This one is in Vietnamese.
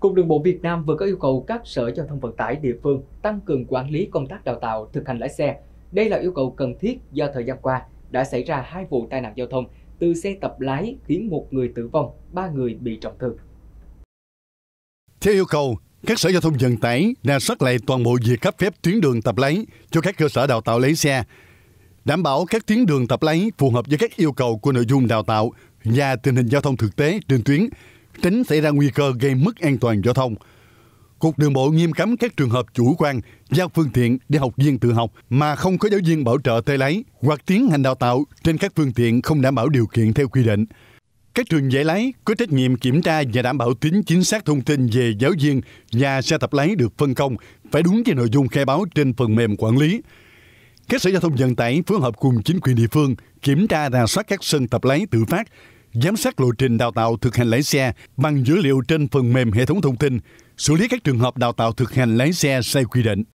Cục Đường bộ Việt Nam vừa có yêu cầu các sở giao thông vận tải địa phương tăng cường quản lý công tác đào tạo thực hành lái xe. Đây là yêu cầu cần thiết do thời gian qua đã xảy ra hai vụ tai nạn giao thông từ xe tập lái khiến một người tử vong, ba người bị trọng thương. Theo yêu cầu, các sở giao thông vận tải ra soát lại toàn bộ việc cấp phép tuyến đường tập lái cho các cơ sở đào tạo lái xe, đảm bảo các tuyến đường tập lái phù hợp với các yêu cầu của nội dung đào tạo và tình hình giao thông thực tế trên tuyến tránh xảy ra nguy cơ gây mất an toàn giao thông. Cục đường bộ nghiêm cấm các trường hợp chủ quan giao phương tiện để học viên tự học mà không có giáo viên bảo trợ tay lái hoặc tiến hành đào tạo trên các phương tiện không đảm bảo điều kiện theo quy định. Các trường dạy lái có trách nhiệm kiểm tra và đảm bảo tính chính xác thông tin về giáo viên và xe tập lái được phân công phải đúng với nội dung khai báo trên phần mềm quản lý. Các sở giao thông vận tải phối hợp cùng chính quyền địa phương kiểm tra rà soát các sân tập lái tự phát giám sát lộ trình đào tạo thực hành lái xe bằng dữ liệu trên phần mềm hệ thống thông tin, xử lý các trường hợp đào tạo thực hành lái xe sai quy định.